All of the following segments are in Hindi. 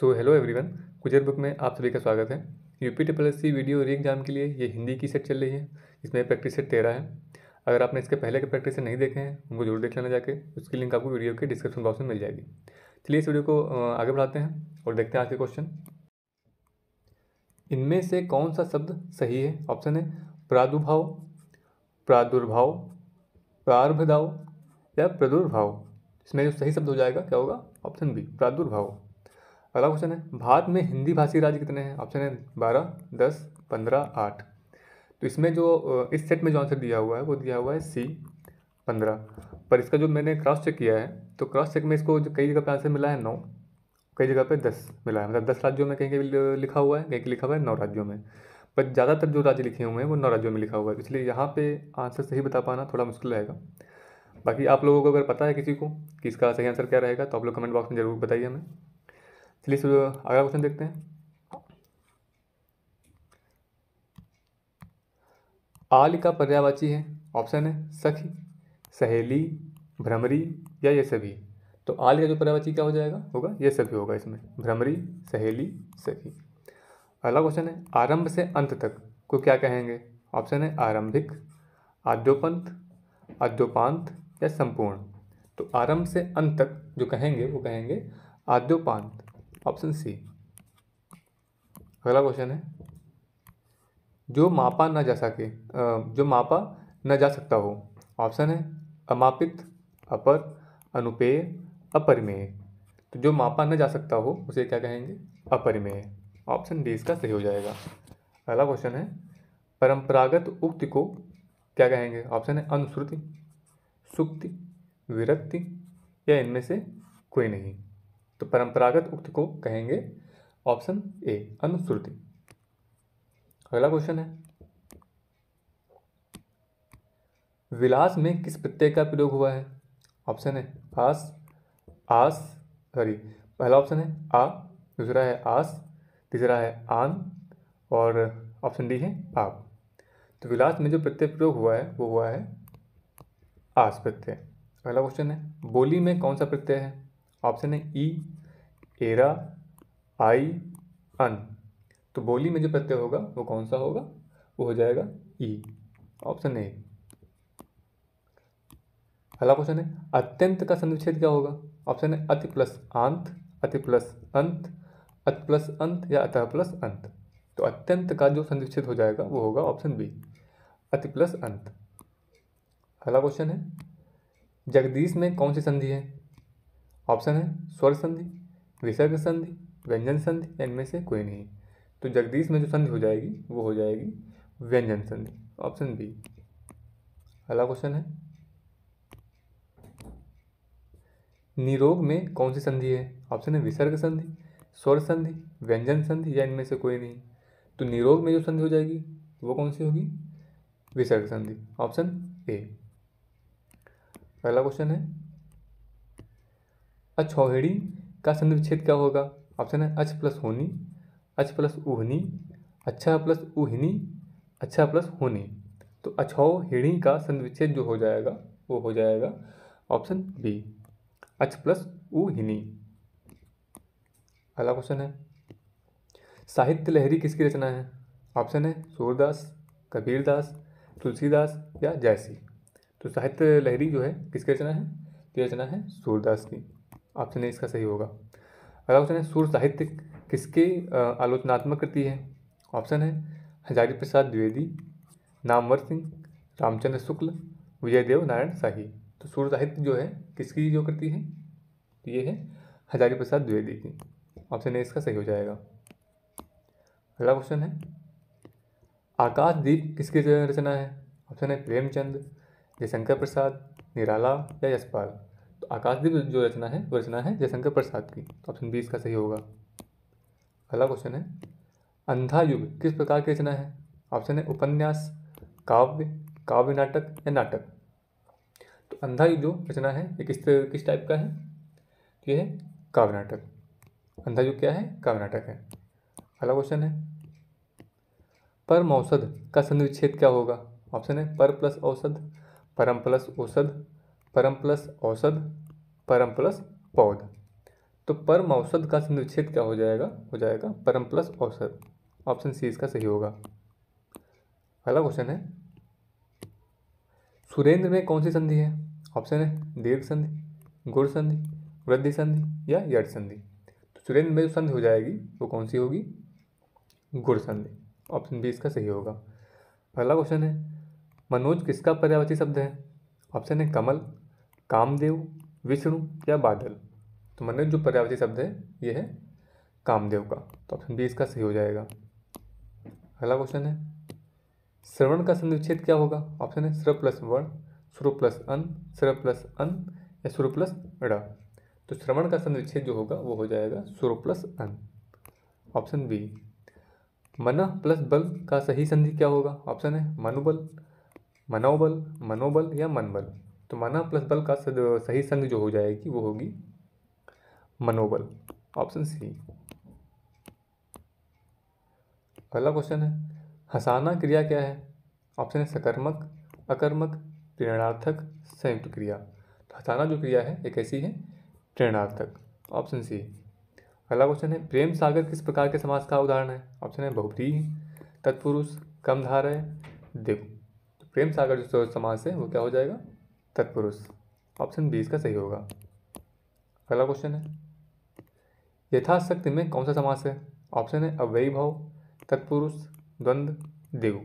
सो हेलो एवरीवन गुजर बुक में आप सभी का स्वागत है UP T plus C video re exam के लिए ये हिंदी की सेट चल रही है इसमें प्रैक्टिस सेट तेरह है अगर आपने इसके पहले के प्रैक्टिस सेट नहीं देखे हैं उनको जरूर देख लेना जाके उसकी लिंक आपको वीडियो के डिस्क्रिप्शन बॉक्स में मिल जाएगी चलिए इस वीडियो को आगे बढ़ाते हैं और देखते हैं आज के क्वेश्चन इनमें से कौन सा शब्द सही है ऑप्शन है प्रादुर्भाव प्रादुर्भाव प्रार्भदाव या प्रदुर्भाव इसमें जो सही शब्द हो जाएगा क्या होगा ऑप्शन बी प्रादुर्भाव अगला क्वेश्चन है भारत में हिंदी भाषी राज्य कितने हैं ऑप्शन है बारह दस पंद्रह आठ तो इसमें जो इस सेट में जो आंसर दिया हुआ है वो दिया हुआ है सी पंद्रह पर इसका जो मैंने क्रॉस चेक किया है तो क्रॉस चेक में इसको जो कई जगह पर आंसर मिला है नौ कई जगह पर दस मिला है मतलब दस राज्यों में कहीं कहीं लिखा हुआ है कहीं कहीं लिखा हुआ है नौ राज्यों में पर ज़्यादातर जो राज्य लिखे हुए हैं वो नौ राज्यों में लिखा हुआ है तो इसलिए यहाँ पर आंसर सही बता पाना थोड़ा मुश्किल रहेगा बाकी आप लोगों को अगर पता है किसी को कि इसका सही आंसर क्या रहेगा तो आप लोग कमेंट बॉक्स में ज़रूर बताइए हमें चलिए शुरू अगला क्वेश्चन देखते हैं आल का पर्यावाची है ऑप्शन है सखी सहेली भ्रमरी या ये सभी तो आल का जो पर्यावाची क्या हो जाएगा होगा ये सभी होगा इसमें भ्रमरी सहेली सखी अगला क्वेश्चन है आरंभ से अंत तक को क्या कहेंगे ऑप्शन है आरंभिक आद्योपंत आद्योपांत या संपूर्ण तो आरंभ से अंत तक जो कहेंगे वो कहेंगे आद्योपांत ऑप्शन सी अगला क्वेश्चन है जो मापा न जा सके जो मापा न जा सकता हो ऑप्शन है अमापित अपर अनुपेय अपरिमेय तो जो मापा न जा सकता हो उसे क्या कहेंगे अपरिमेय ऑप्शन डी इसका सही हो जाएगा अगला क्वेश्चन है परंपरागत उक्ति को क्या कहेंगे ऑप्शन है अनुश्रुति सुक्ति विरक्ति या इनमें से कोई नहीं तो परंपरागत उक्त को कहेंगे ऑप्शन ए अनुश्रुति अगला क्वेश्चन है विलास में किस प्रत्यय का प्रयोग हुआ है ऑप्शन है आस आस सॉरी पहला ऑप्शन है आ दूसरा है आस तीसरा है आन और ऑप्शन डी है आप तो विलास में जो प्रत्यय प्रयोग हुआ है वो हुआ है आस प्रत्यय पहला क्वेश्चन है बोली में कौन सा प्रत्यय है ऑप्शन है ई एरा आई अन तो बोली में जो प्रत्यय होगा वो कौन सा होगा वो हो जाएगा ई ऑप्शन ए अगला क्वेश्चन है अत्यंत का संविच्छेद क्या होगा ऑप्शन है अति प्लस आंत अति प्लस अंत अत प्लस अंत या अतः प्लस अंत तो अत्यंत का जो संविच्छेद हो जाएगा वो होगा ऑप्शन बी अति प्लस अंत अगला क्वेश्चन है जगदीश में कौन सी संधि है ऑप्शन है स्वर संधि विसर्ग संधि व्यंजन संधि इनमें से कोई नहीं तो जगदीश में जो संधि हो जाएगी वो हो जाएगी व्यंजन संधि ऑप्शन बी अगला क्वेश्चन है निरोग में कौन सी संधि है ऑप्शन है विसर्ग संधि स्वर संधि व्यंजन संधि या इनमें से कोई नहीं तो निरोग में जो संधि हो जाएगी वो कौन सी होगी विसर्ग संधि ऑप्शन ए अगला क्वेश्चन है अछौहिणी का संधि विच्छेद क्या होगा ऑप्शन है अच प्लस होनी अच प्लस उहनी अच्छा प्लस उहनी अच्छा प्लस होनी तो अछौ हिणी का संधि विच्छेद जो हो जाएगा वो हो जाएगा ऑप्शन बी अच प्लस उहिनी अगला क्वेश्चन है साहित्य लहरी किसकी रचना है ऑप्शन है सूरदास कबीरदास तुलसीदास या जैसी तो साहित्य लहरी जो है किसकी रचना है तो रचना है सूरदास की ऑप्शन ए इसका सही होगा अगला क्वेश्चन है सूर साहित्य किसके आलोचनात्मक कृति है ऑप्शन है हजारी प्रसाद द्विवेदी नामवर सिंह रामचंद्र शुक्ल विजयदेव नारायण शाही तो सूर साहित्य जो है किसकी जो कृति है तो ये है हजारी प्रसाद द्विवेदी की ऑप्शन ए इसका सही हो जाएगा अगला क्वेश्चन है आकाशदीप किसकी रचना है ऑप्शन है प्रेमचंद जयशंकर प्रसाद निराला या यशपाल आकाशदीप तो जो रचना है वो रचना है जयशंकर प्रसाद की ऑप्शन तो बी इसका सही होगा अगला क्वेश्चन है अंधा युग किस प्रकार की रचना है ऑप्शन है उपन्यास काव्य काव्य नाटक या नाटक तो अंधा युग जो रचना है ये किस किस टाइप का है तो ये है काव्य नाटक अंधा युग क्या है काव्य नाटक है अगला क्वेश्चन है परम औषध का संधि विच्छेद क्या होगा ऑप्शन है पर प्लस औषध परम प्लस औषध परम प्लस औषध परम प्लस पौध तो परम औसत का सिंधु क्या हो जाएगा हो जाएगा परम प्लस औसत ऑप्शन सी इसका सही होगा अगला क्वेश्चन है सुरेंद्र में कौन सी संधि है ऑप्शन है दीर्घ संधि गुड़ संधि वृद्धि संधि या यट संधि तो सुरेंद्र में जो संधि हो जाएगी वो कौन सी होगी गुड़ संधि ऑप्शन बी इसका सही होगा पहला क्वेश्चन है मनोज किसका पर्यावची शब्द है ऑप्शन है कमल कामदेव विष्णु या बादल तो मतलब जो पर्यावरती शब्द है ये है कामदेव का तो ऑप्शन बी इसका सही हो जाएगा अगला क्वेश्चन है श्रवण का संधिविच्छेद क्या होगा ऑप्शन है स्र प्लस वर्ण स्र प्लस अन स्र प्लस अन या स्र प्लस ड़ तो श्रवण का संधिविच्छेद जो होगा वो हो जाएगा स्र प्लस अन ऑप्शन बी मना प्लस बल का सही संधि क्या होगा ऑप्शन है मनोबल मनोबल मनोबल या मनबल तो माना प्लस बल का सही संघ जो हो जाएगी वो होगी मनोबल ऑप्शन सी अगला क्वेश्चन है हसाना क्रिया क्या है ऑप्शन है सकर्मक अकर्मक प्रेरणार्थक संयुक्त क्रिया तो हसाना जो क्रिया है ये कैसी है प्रेरणार्थक ऑप्शन सी अगला क्वेश्चन है प्रेम सागर किस प्रकार के समाज का उदाहरण है ऑप्शन है बहुप्रिय तत्पुरुष कम धारा है देखो तो प्रेम सागर जो समाज है वो क्या हो जाएगा तत्पुरुष ऑप्शन बी इसका सही होगा अगला क्वेश्चन है यथाशक्ति में कौन सा समास है ऑप्शन है अव्ययी भाव तत्पुरुष द्वंद्व देव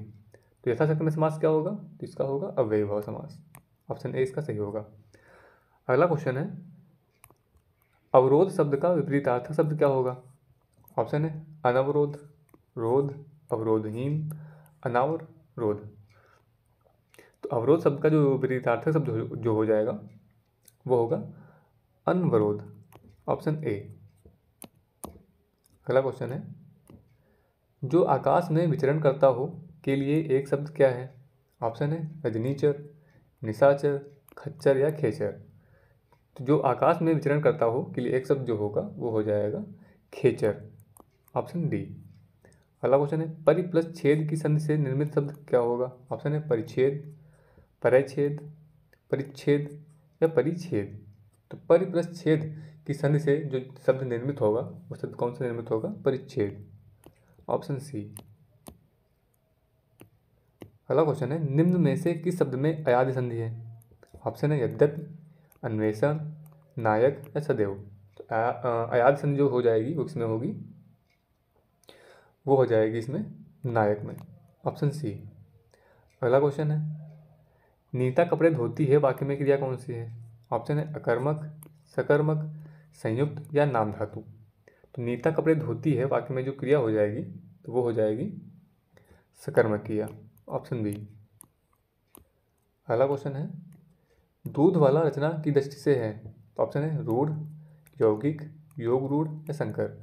तो यथाशक्ति में समास क्या होगा तो इसका होगा अव्ययी भाव समास ऑप्शन ए इसका सही होगा अगला क्वेश्चन है अवरोध शब्द का विपरीतार्थक शब्द क्या होगा ऑप्शन है अनवरोध रोध अवरोधहीन अनावर रोध तो अवरोध शब्द का जो विपरीतार्थक शब्द जो हो जाएगा वो होगा अनवरोध ऑप्शन ए अगला क्वेश्चन है जो आकाश में विचरण करता हो के लिए एक शब्द क्या है ऑप्शन है रजनीचर निशाचर खच्चर या खेचर तो जो आकाश में विचरण करता हो के लिए एक शब्द जो होगा वो हो जाएगा खेचर ऑप्शन डी अगला क्वेश्चन है परि प्लस छेद की संधि से निर्मित शब्द क्या होगा ऑप्शन है परिच्छेद परिच्छेद परिच्छेद या परिच्छेद तो परि प्लस छेद की संधि से जो शब्द निर्मित होगा वो शब्द कौन सा निर्मित होगा परिच्छेद ऑप्शन सी अगला क्वेश्चन है निम्न में से किस शब्द में अयाद संधि है ऑप्शन है यद्यपि अन्वेषण नायक या सदैव तो अयाद संधि जो हो जाएगी वो किसमें होगी वो हो जाएगी इसमें नायक में ऑप्शन सी अगला क्वेश्चन है नीता कपड़े धोती है वाक्य में क्रिया कौन सी है ऑप्शन है अकर्मक सकर्मक संयुक्त या नाम धातु तो नीता कपड़े धोती है वाक्य में जो क्रिया हो जाएगी तो वो हो जाएगी सकर्मक क्रिया ऑप्शन बी अगला क्वेश्चन है दूध वाला रचना की दृष्टि से है तो ऑप्शन है रूढ़ यौगिक योग रूढ़ या संकर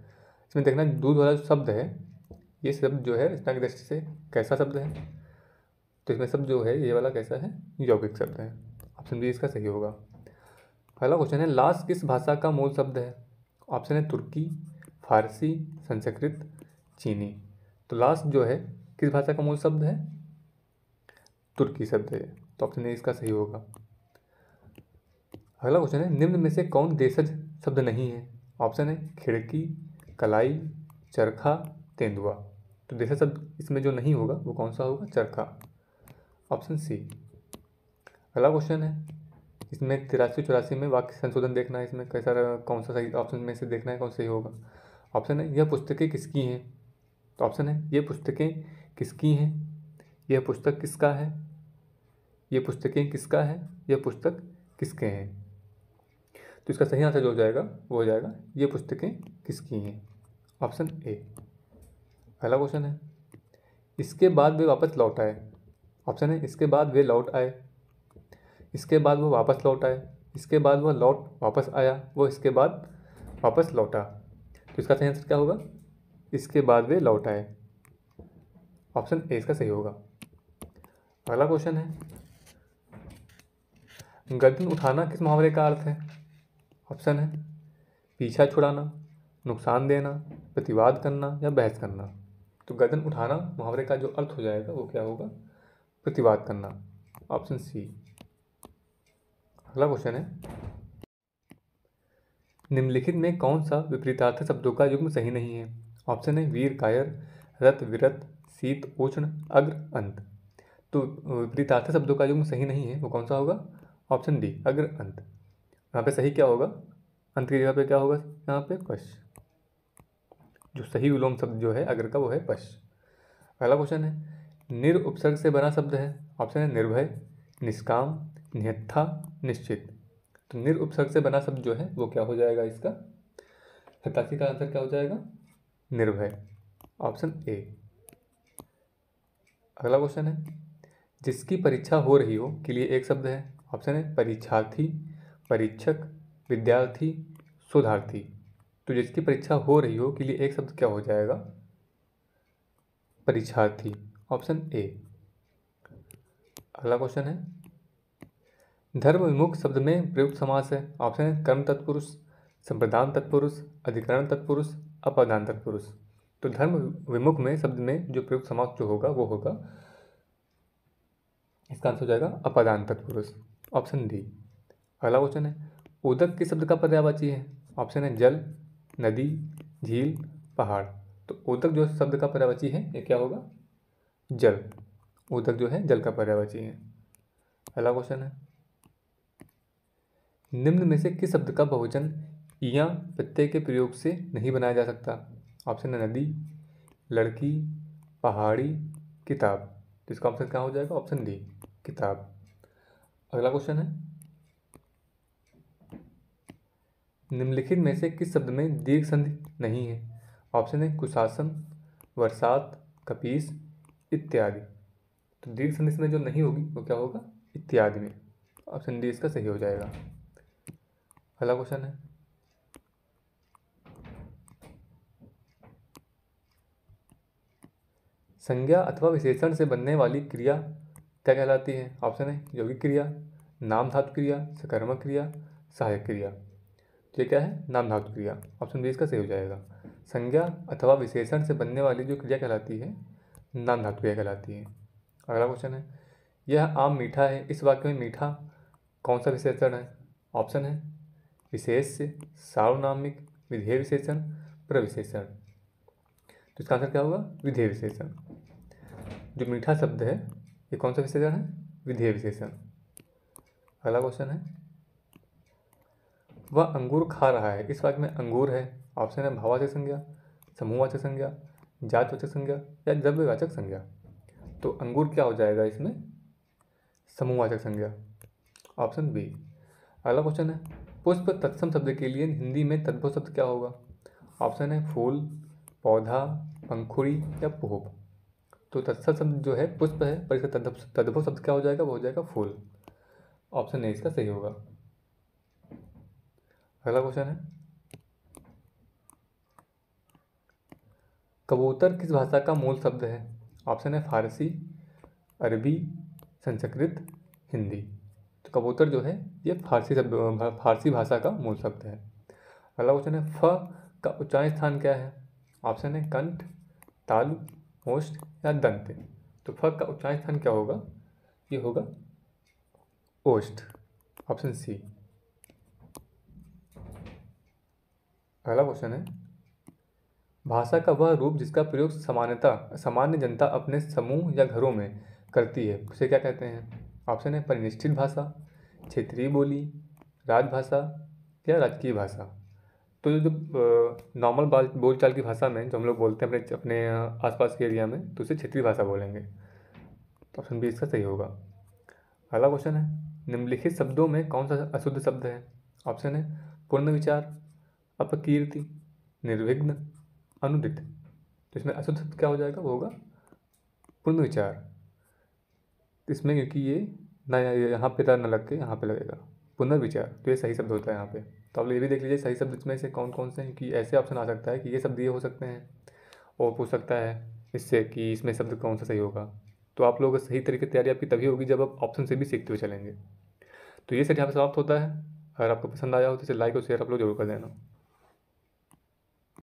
इसमें देखना दूध वाला शब्द है ये शब्द जो है रचना की दृष्टि से कैसा शब्द है तो इसमें सब जो है ये वाला कैसा है यौगिक शब्द है ऑप्शन बी इसका सही होगा पहला क्वेश्चन है लास किस भाषा का मूल शब्द है ऑप्शन है तुर्की फारसी संस्कृत चीनी तो लास जो है किस भाषा का मूल शब्द है तुर्की शब्द है तो ऑप्शन ए इसका सही होगा अगला क्वेश्चन है निम्न में से कौन देशज शब्द नहीं है ऑप्शन है खिड़की कलाई चरखा तेंदुआ तो देशज शब्द इसमें जो नहीं होगा वो कौन सा होगा चरखा ऑप्शन सी अगला क्वेश्चन है इसमें तिरासी चौरासी में वाक्य संशोधन देखना है इसमें कैसा कौन सा सही ऑप्शन में से देखना है कौन सही होगा ऑप्शन है यह पुस्तकें किसकी हैं तो ऑप्शन है यह पुस्तकें किसकी हैं यह पुस्तक किसका है यह पुस्तकें किसका है यह पुस्तक किसके हैं तो इसका सही आंसर जो हो जाएगा वो हो जाएगा ये पुस्तकें किसकी हैं ऑप्शन ए पहला क्वेश्चन है इसके बाद वे वापस लौट आए ऑप्शन है इसके बाद वे लौट आए इसके बाद वो वापस लौट आए इसके बाद वह लौट वापस आया वो इसके बाद वापस लौटा तो इसका सही आंसर क्या होगा इसके बाद वे लौट आए ऑप्शन ए इसका सही होगा अगला क्वेश्चन है गर्दन उठाना किस मुहावरे का अर्थ है ऑप्शन है पीछा छुड़ाना नुकसान देना प्रतिवाद करना या बहस करना तो गर्दन उठाना मुहावरे का जो अर्थ हो जाएगा वो क्या होगा प्रतिवाद करना ऑप्शन सी अगला क्वेश्चन है निम्नलिखित में कौन सा विपरीतार्थ शब्दों का युग्म सही नहीं है ऑप्शन है वीर कायर रत विरत शीत उष्ण अग्र अंत तो विपरीतार्थ शब्दों का युग्म सही नहीं है वो कौन सा होगा ऑप्शन डी अग्र अंत यहाँ पे सही क्या होगा अंत की जगह पे क्या होगा यहाँ पे पश जो सही विलोम शब्द जो है अग्र का वो है पश अगला क्वेश्चन है निर उपसर्ग से बना शब्द है ऑप्शन है निर्भय निष्काम निहत्था निश्चित तो निर उपसर्ग से बना शब्द जो है वो क्या हो जाएगा इसका सतासी का आंसर क्या हो जाएगा निर्भय ऑप्शन ए अगला क्वेश्चन है जिसकी परीक्षा हो रही हो के लिए एक शब्द है ऑप्शन है परीक्षार्थी परीक्षक विद्यार्थी शोधार्थी तो जिसकी परीक्षा हो रही हो के लिए एक शब्द क्या हो जाएगा परीक्षार्थी ऑप्शन ए अगला क्वेश्चन है धर्म विमुख शब्द में प्रयुक्त समास है ऑप्शन है कर्म तत्पुरुष संप्रदान तत्पुरुष अधिकरण तत्पुरुष अपादान तत्पुरुष तो धर्म विमुख में शब्द में जो प्रयुक्त समास जो होगा वो होगा इसका आंसर हो जाएगा अपादान तत्पुरुष ऑप्शन डी अगला क्वेश्चन है उदक किस शब्द का पर्यावाची है ऑप्शन है जल नदी झील पहाड़ तो उदक जो शब्द का पर्यावाची है ये क्या होगा जल उदक जो है जल का पर्यावरण है अगला क्वेश्चन है निम्न में से किस शब्द का बहुवचन या प्रत्यय के प्रयोग से नहीं बनाया जा सकता ऑप्शन है नदी लड़की पहाड़ी किताब तो इसका ऑप्शन क्या हो जाएगा ऑप्शन डी किताब अगला क्वेश्चन है निम्नलिखित में से किस शब्द में दीर्घ संधि नहीं है ऑप्शन है कुशासन बरसात कपीस इत्यादि तो दीर्घ संदेश में जो नहीं होगी वो क्या होगा इत्यादि में ऑप्शन डी इसका सही हो जाएगा अगला क्वेश्चन है संज्ञा अथवा विशेषण से बनने वाली क्रिया क्या कहलाती है ऑप्शन है योगिक क्रिया नाम धातु क्रिया सकर्मक क्रिया सहायक क्रिया तो ये क्या है नाम धातु क्रिया ऑप्शन बी इसका सही हो जाएगा संज्ञा अथवा विशेषण से बनने वाली जो क्रिया कहलाती है नन हत्या कहलाती है अगला क्वेश्चन है यह आम मीठा है इस वाक्य में मीठा कौन सा विशेषण है ऑप्शन है विशेष सार्वनामिक विधेय विशेषण प्रविशेषण तो इसका आंसर क्या होगा विधेय विशेषण जो मीठा शब्द है ये कौन सा विशेषण है विधेय विशेषण अगला क्वेश्चन है वह अंगूर खा रहा है इस वाक्य में अंगूर है ऑप्शन है भावाचक संज्ञा समूहवाचक संज्ञा जातवाचक संज्ञा या द्रव्यवाचक संज्ञा तो अंगूर क्या हो जाएगा इसमें समूहवाचक संज्ञा ऑप्शन बी अगला क्वेश्चन है पुष्प तत्सम शब्द के लिए हिंदी में तद्भव शब्द क्या होगा ऑप्शन है फूल पौधा पंखुड़ी या पोहप तो तत्सम शब्द जो है पुष्प है पर इसका तद्भव शब्द क्या हो जाएगा वो हो जाएगा फूल ऑप्शन ए इसका सही होगा अगला क्वेश्चन है कबूतर किस भाषा का मूल शब्द है ऑप्शन है फारसी अरबी संस्कृत हिंदी तो कबूतर जो है ये फारसी शब्द फारसी भाषा का मूल शब्द है अगला क्वेश्चन है फ का उच्चारण स्थान क्या है ऑप्शन है कंठ ताल होस्ट या दंत तो फ का उच्चारण स्थान क्या होगा ये होगा ओस्ट ऑप्शन सी अगला क्वेश्चन है भाषा का वह रूप जिसका प्रयोग सामान्यता सामान्य जनता अपने समूह या घरों में करती है उसे क्या कहते हैं ऑप्शन है परिनिष्ठित भाषा क्षेत्रीय बोली राजभाषा या राजकीय भाषा तो जो नॉर्मल बोलचाल की भाषा में जो हम लोग बोलते हैं अपने अपने आसपास के एरिया में तो उसे क्षेत्रीय भाषा बोलेंगे तो ऑप्शन बी इसका सही होगा अगला क्वेश्चन है निम्नलिखित शब्दों में कौन सा अशुद्ध शब्द है ऑप्शन है पूर्ण विचार अपकीर्ति निर्विघ्न अनुदित तो इसमें अशुद्ध शब्द क्या हो जाएगा वो होगा पूर्ण विचार तो इसमें क्योंकि ये ना यहाँ पे न लग के यहाँ पे लगेगा पुनर्विचार तो ये सही शब्द होता है यहाँ पे तो आप ये भी देख लीजिए सही शब्द इसमें से कौन कौन से हैं कि ऐसे ऑप्शन आ सकता है कि ये शब्द ये हो सकते हैं और पूछ सकता है इससे कि इसमें शब्द कौन सा सही होगा तो आप लोग सही तरीके तैयारी आपकी तभी होगी जब आप ऑप्शन से भी सीखते हुए चलेंगे तो ये सेट यहाँ पर समाप्त होता है अगर आपको पसंद आया हो तो इसे लाइक और शेयर आप लोग जरूर कर देना